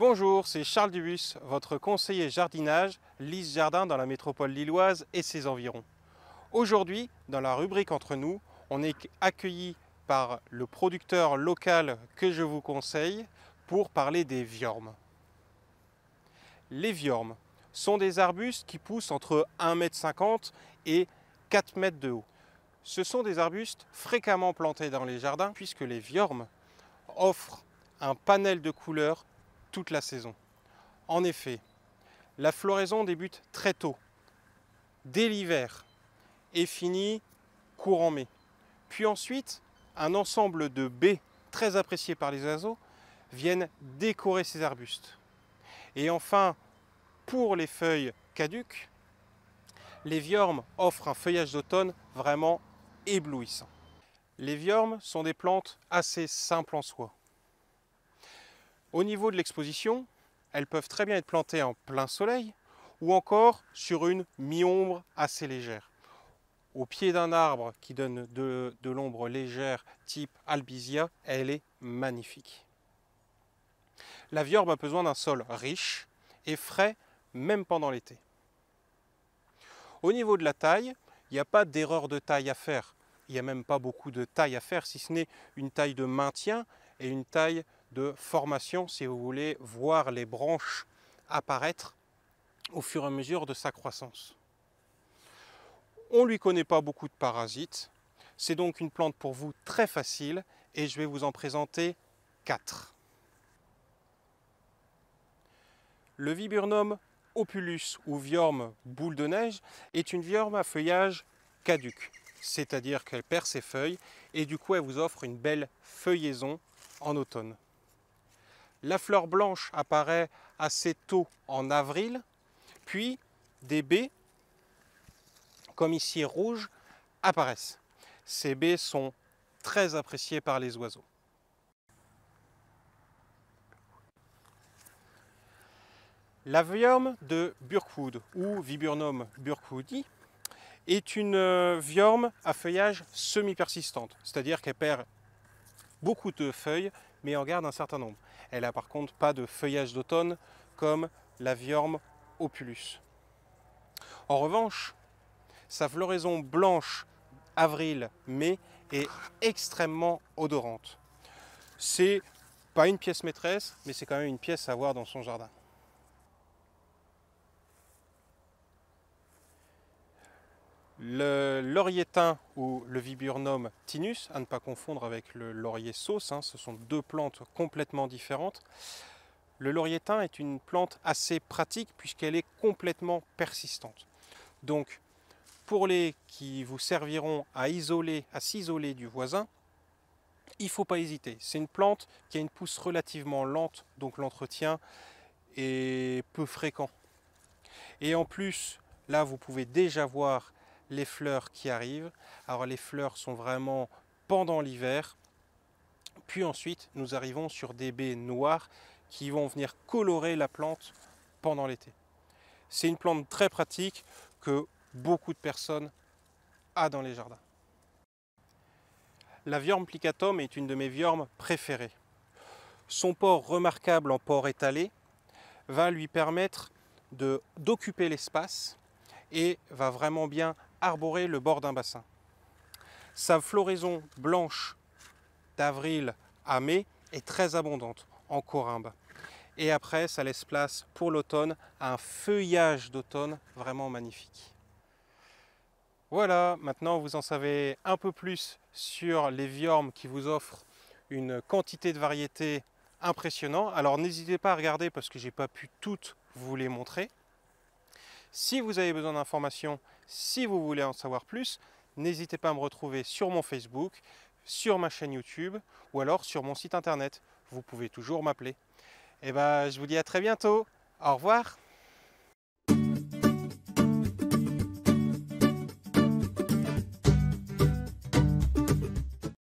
Bonjour, c'est Charles Dubus, votre conseiller jardinage, Lise Jardin dans la métropole lilloise et ses environs. Aujourd'hui, dans la rubrique Entre nous, on est accueilli par le producteur local que je vous conseille pour parler des viormes. Les viormes sont des arbustes qui poussent entre 1,50 m et 4 m de haut. Ce sont des arbustes fréquemment plantés dans les jardins puisque les viormes offrent un panel de couleurs toute la saison. En effet, la floraison débute très tôt, dès l'hiver, et finit courant mai. Puis ensuite, un ensemble de baies très appréciées par les oiseaux viennent décorer ces arbustes. Et enfin, pour les feuilles caduques, les viormes offrent un feuillage d'automne vraiment éblouissant. Les viormes sont des plantes assez simples en soi. Au niveau de l'exposition, elles peuvent très bien être plantées en plein soleil ou encore sur une mi-ombre assez légère. Au pied d'un arbre qui donne de, l'ombre légère type albizia, elle est magnifique. La viorbe a besoin d'un sol riche et frais même pendant l'été. Au niveau de la taille, il n'y a pas d'erreur de taille à faire. Il n'y a même pas beaucoup de taille à faire, si ce n'est une taille de maintien et une taille de formation, si vous voulez, voir les branches apparaître au fur et à mesure de sa croissance. On ne lui connaît pas beaucoup de parasites, c'est donc une plante pour vous très facile et je vais vous en présenter 4. Le viburnum opulus ou viorme boule de neige est une viorme à feuillage caduque, c'est-à-dire qu'elle perd ses feuilles et du coup elle vous offre une belle feuillaison en automne. La fleur blanche apparaît assez tôt en avril, puis des baies, comme ici rouge, apparaissent. Ces baies sont très appréciées par les oiseaux. La viorme de Burkwood, ou Viburnum burkwoodi est une euh, viorme à feuillage semi-persistante, c'est-à-dire qu'elle perd beaucoup de feuilles mais en garde un certain nombre. Elle a par contre pas de feuillage d'automne comme la Viorme opulus. En revanche, sa floraison blanche avril-mai est extrêmement odorante. C'est pas une pièce maîtresse, mais c'est quand même une pièce à avoir dans son jardin. le laurietin ou le viburnum tinus, à ne pas confondre avec le laurier sauce, hein, ce sont deux plantes complètement différentes. Le laurietin est une plante assez pratique puisqu'elle est complètement persistante. Donc, pour les qui vous serviront à isoler, à s'isoler du voisin, il ne faut pas hésiter. C'est une plante qui a une pousse relativement lente, donc l'entretien est peu fréquent. Et en plus, là, vous pouvez déjà voir les fleurs qui arrivent. Alors les fleurs sont vraiment pendant l'hiver. Puis ensuite, nous arrivons sur des baies noires qui vont venir colorer la plante pendant l'été. C'est une plante très pratique que beaucoup de personnes a dans les jardins. La Viorme plicatum est une de mes Viormes préférées. Son port remarquable en port étalé va lui permettre d'occuper l'espace et va vraiment bien arborer le bord d'un bassin. Sa floraison blanche d'avril à mai est très abondante en corymbe. Et après, ça laisse place pour l'automne à un feuillage d'automne vraiment magnifique. Voilà, maintenant vous en savez un peu plus sur les viormes qui vous offrent une quantité de variétés impressionnant. Alors n'hésitez pas à regarder parce que j'ai pas pu toutes vous les montrer. Si vous avez besoin d'informations, si vous voulez en savoir plus, n'hésitez pas à me retrouver sur mon Facebook, sur ma chaîne YouTube ou alors sur mon site internet. Vous pouvez toujours m'appeler. Et eh bien, je vous dis à très bientôt. Au revoir.